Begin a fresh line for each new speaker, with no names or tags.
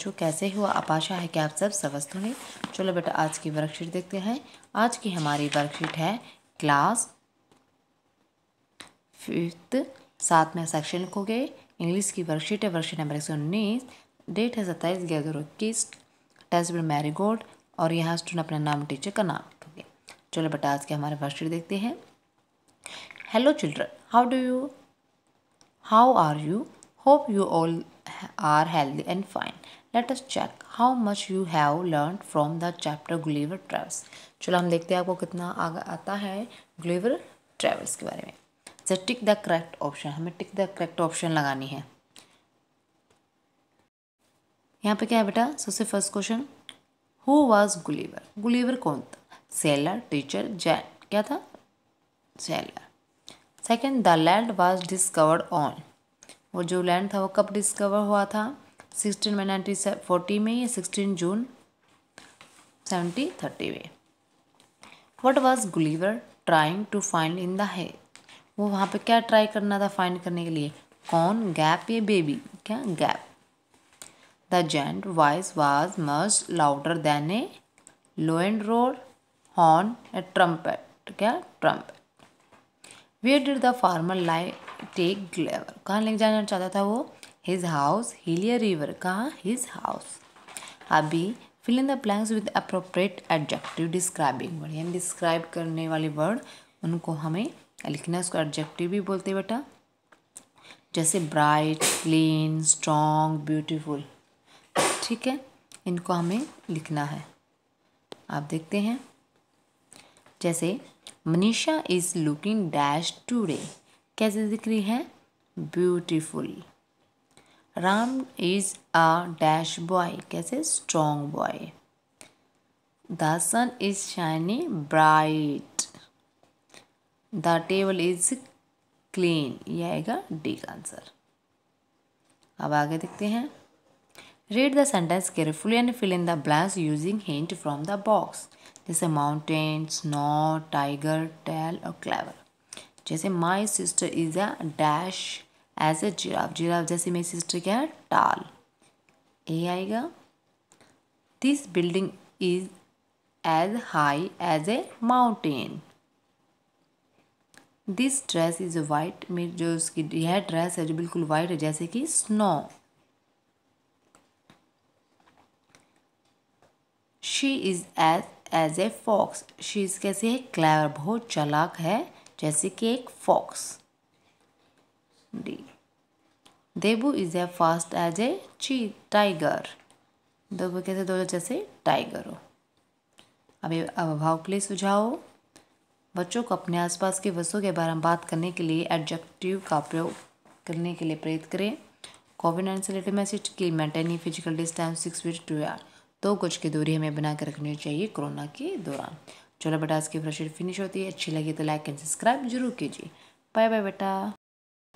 बच्चों कैसे हो आप आशा है कि आप सब स्वस्थ होंगे चलो बेटा आज की वर्कशीट देखते हैं आज की हमारी वर्कशीट है क्लास फिफ्थ साथ में सेक्शन को गए इंग्लिश की वर्कशीट है वर्कशीट नंबर एक सौ उन्नीस डेट है सत्ताईस ग्यारह दो इक्कीस टेस्ट बिल मैरी गोल्ड और यहाँ स्टूडेंट अपना नाम टीचर का नाम लिखोगे चलो बेटा आज की हमारे वर्कशीट देखते हैं hello children how do you how are you hope you all are healthy and fine. Let us check how much you have learn from the chapter Gulliver Travels. चलो हम देखते हैं आपको कितना आगे आता है ग्लेवर ट्रेवल्स के बारे में sir tick the correct option हमें टिक द करेक्ट ऑप्शन लगानी है यहाँ पे क्या है बेटा सबसे first question who was Gulliver Gulliver कौन था सेलर टीचर जैन क्या था sailor second the land was discovered on वो जो लैंड था वो कब डिस्कवर हुआ था सिक्सटीन में नाइनटीन फोर्टी में या सिक्सटीन जून सेवेंटी थर्टी में what was Gulliver trying to find in the है वो वहाँ पे क्या ट्राई करना था फाइंड करने के लिए कौन गैप या बेबी क्या gap the giant voice was much louder than a low and road horn a trumpet क्या trumpet where did the farmer like take Gulliver कहाँ ले जाना चाहता था वो हिज हाउस हिलिया रिवर कहाँ हिज हाउस अभी fill in the blanks with appropriate adjective describing word यानी डिस्क्राइब करने वाले वर्ड उनको हमें लिखना उसको एडजेक्टिव भी बोलते बेटा जैसे ब्राइट क्लीन स्ट्रॉन्ग ब्यूटिफुल ठीक है इनको हमें लिखना है आप देखते हैं जैसे Manisha is looking dash today कैसे दिख रही है beautiful Ram is a dash boy कैसे strong boy the sun is shiny bright the table is clean यह आएगा डी का आंसर अब आगे देखते हैं read the sentence carefully and fill in the blanks using hint from the box जैसे mountain snow tiger tail और clever जैसे my sister is a dash as a giraffe giraffe जैसे मेरी सिस्टर क्या है टाल ए आएगा this building is as high as a mountain this dress is white मेरी जो उसकी यह ड्रेस है जो बिल्कुल वाइट है जैसे कि snow she is as as a fox she is कैसे है क्लेवर बहुत चलाक है जैसे कि एक fox D Debu is a fast as a ची टाइगर देबू कैसे दो जैसे टाइगर हो अभी अभाव के लिए सुझाव बच्चों को अपने आसपास के वस्तुओं के बारे में बात करने के लिए एडजेक्टिव का प्रयोग करने के लिए प्रेरित करें कोविड नाइन से रिलेटेड मैसेज की maintain physical distance six feet two or दो गज की दूरी हमें बनाकर रखनी चाहिए कोरोना के दौरान चलो बेटा आज की ब्रशर फिनिश होती है अच्छी लगी तो लाइक एंड सब्सक्राइब जरूर कीजिए बाय बाय बेटा